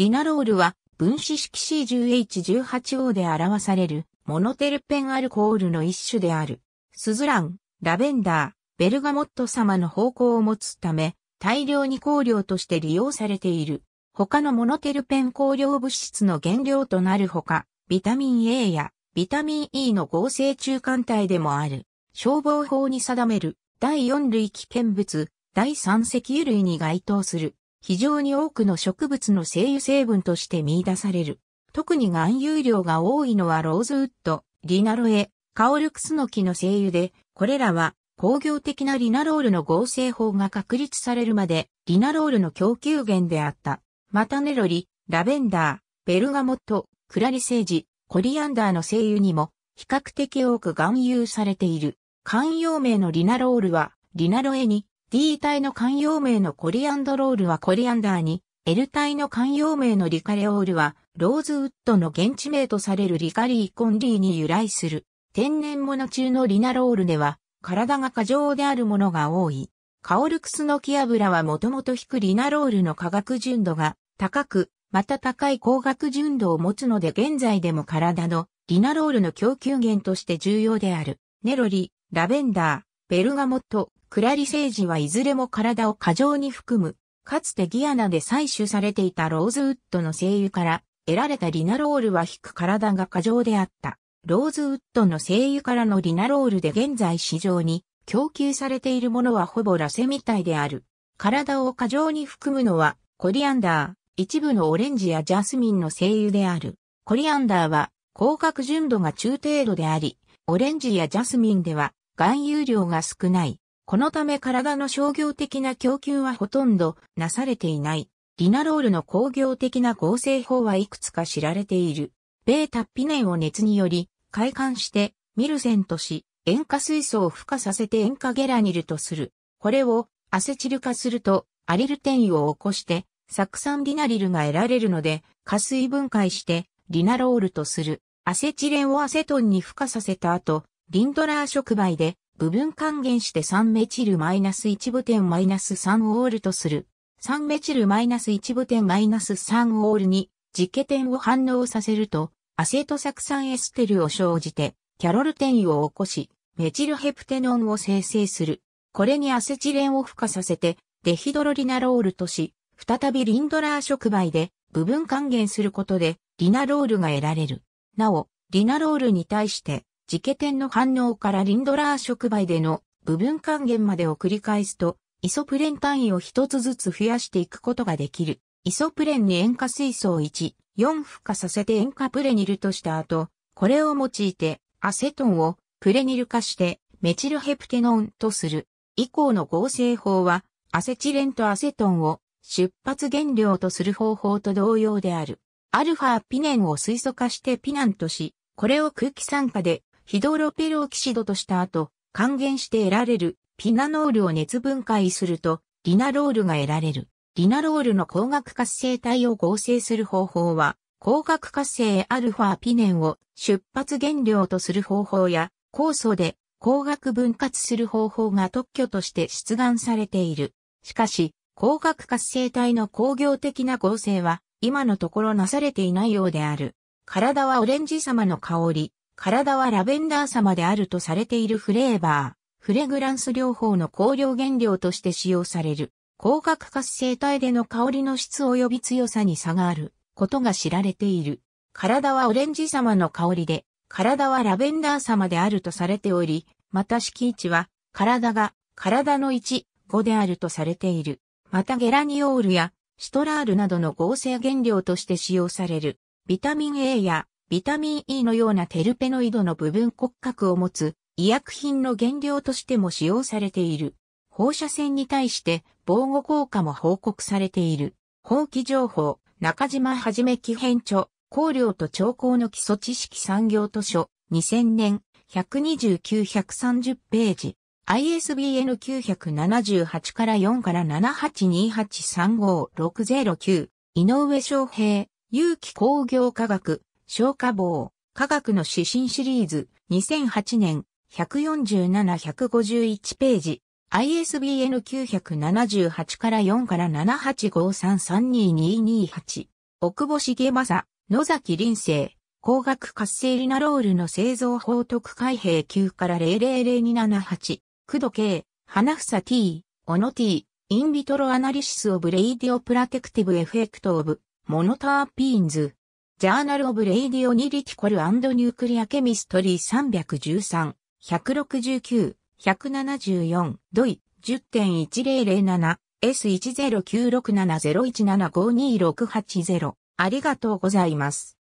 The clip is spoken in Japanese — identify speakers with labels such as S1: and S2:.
S1: リナロールは分子式 C10H18O で表されるモノテルペンアルコールの一種である。スズラン、ラベンダー、ベルガモット様の方向を持つため、大量に香料として利用されている。他のモノテルペン香料物質の原料となるほか、ビタミン A やビタミン E の合成中間体でもある。消防法に定める第4類危険物、第3石油類に該当する。非常に多くの植物の精油成分として見出される。特に含有量が多いのはローズウッド、リナロエ、カオルクスの木の精油で、これらは工業的なリナロールの合成法が確立されるまで、リナロールの供給源であった。またネロリ、ラベンダー、ベルガモット、クラリセージ、コリアンダーの精油にも比較的多く含有されている。慣用名のリナロールは、リナロエに D 体の慣用名のコリアンドロールはコリアンダーに、L 体の慣用名のリカレオールは、ローズウッドの現地名とされるリカリーコンリーに由来する。天然物中のリナロールでは、体が過剰であるものが多い。カオルクスの木油はもともと低リナロールの化学純度が高く、また高い光学純度を持つので現在でも体のリナロールの供給源として重要である。ネロリ、ラベンダー、ベルガモット、クラリセージはいずれも体を過剰に含む、かつてギアナで採取されていたローズウッドの精油から得られたリナロールは引く体が過剰であった。ローズウッドの精油からのリナロールで現在市場に供給されているものはほぼラセみたいである。体を過剰に含むのはコリアンダー、一部のオレンジやジャスミンの精油である。コリアンダーは広角純度が中程度であり、オレンジやジャスミンでは含有量が少ない。このため体の商業的な供給はほとんどなされていない。リナロールの工業的な合成法はいくつか知られている。ベータピネンを熱により、快感して、ミルセンとし、塩化水素を孵化させて塩化ゲラニルとする。これをアセチル化すると、アリル転移を起こして、酢酸リナリルが得られるので、加水分解して、リナロールとする。アセチレンをアセトンに孵化させた後、リンドラー触媒で部分還元して3メチル -1 部点 -3 オールとする。3メチル -1 部点 -3 オールに実家点を反応させると、アセト酢酸エステルを生じて、キャロル転移を起こし、メチルヘプテノンを生成する。これにアセチレンを付加させて、デヒドロリナロールとし、再びリンドラー触媒で部分還元することで、リナロールが得られる。なお、リナロールに対して、自家点の反応からリンドラー触媒での部分還元までを繰り返すと、イソプレン単位を一つずつ増やしていくことができる。イソプレンに塩化水素を1、4孵化させて塩化プレニルとした後、これを用いてアセトンをプレニル化してメチルヘプテノンとする。以降の合成法はアセチレンとアセトンを出発原料とする方法と同様である。アルファピネンを水素化してピナンとし、これを空気酸化でヒドロペルオキシドとした後、還元して得られるピナノールを熱分解すると、リナロールが得られる。リナロールの光学活性体を合成する方法は、光学活性アルファピネンを出発原料とする方法や、酵素で光学分割する方法が特許として出願されている。しかし、光学活性体の工業的な合成は、今のところなされていないようである。体はオレンジ様の香り、体はラベンダー様であるとされているフレーバー、フレグランス療法の香料原料として使用される、光学活性体での香りの質及び強さに差があることが知られている。体はオレンジ様の香りで、体はラベンダー様であるとされており、また敷地は、体が、体の1、5であるとされている。またゲラニオールや、シトラールなどの合成原料として使用される、ビタミン A やビタミン E のようなテルペノイドの部分骨格を持つ医薬品の原料としても使用されている。放射線に対して防護効果も報告されている。法規情報、中島はじめ基編著、香料と調候の基礎知識産業図書、2000年、129-130ページ。ISBN 978から4から782835609井上昌平有機工業科学消化棒、科学の指針シリーズ、2008年、147-151ページ、ISBN 978から4から7 8 5 3 3 2 2 2 8奥保マ正、野崎林生、光学活性リナロールの製造法特開閉9から000278。工藤系、花房 T、オノ T、インビトロアナリシスオブレイディオプラテクティブエフェクトオブ、モノターピーンズ。ジャーナル・オブ・レイディオ・ニリティコル・アンド・ニュークリア・ケミストリー313、169-174、ドイ、10.1007、S1096701752680。ありがとうございます。